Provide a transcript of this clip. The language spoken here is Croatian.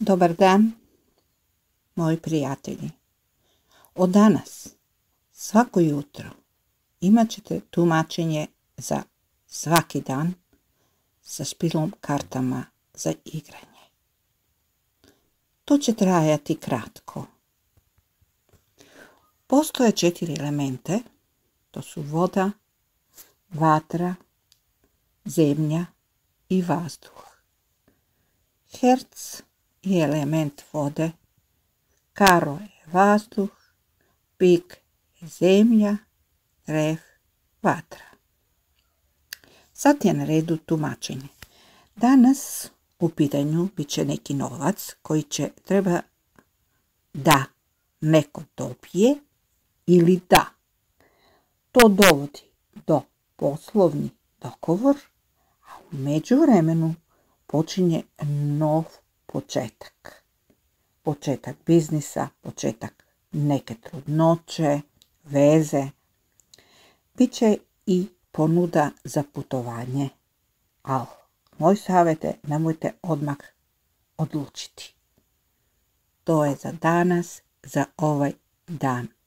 Dobar dan, moji prijatelji. Od danas, svako jutro, imat ćete tumačenje za svaki dan sa špilom kartama za igranje. To će trajati kratko. Postoje četiri elemente, to su voda, vatra, zemlja i vazduh. Herc i element vode, karo je vazduh, pik je zemlja, reh vatra. Sad je na redu tumačenje. Danas u pitanju bit će neki novac koji će treba da neko dobije ili da. To dovodi do poslovni dogovor, a u vremenu počinje nov početak. Početak biznisa, početak neke trudnoće, veze. Biće i ponuda za putovanje. Ali, moj savjet je nemojte odmah odlučiti. To je za danas, za ovaj dan.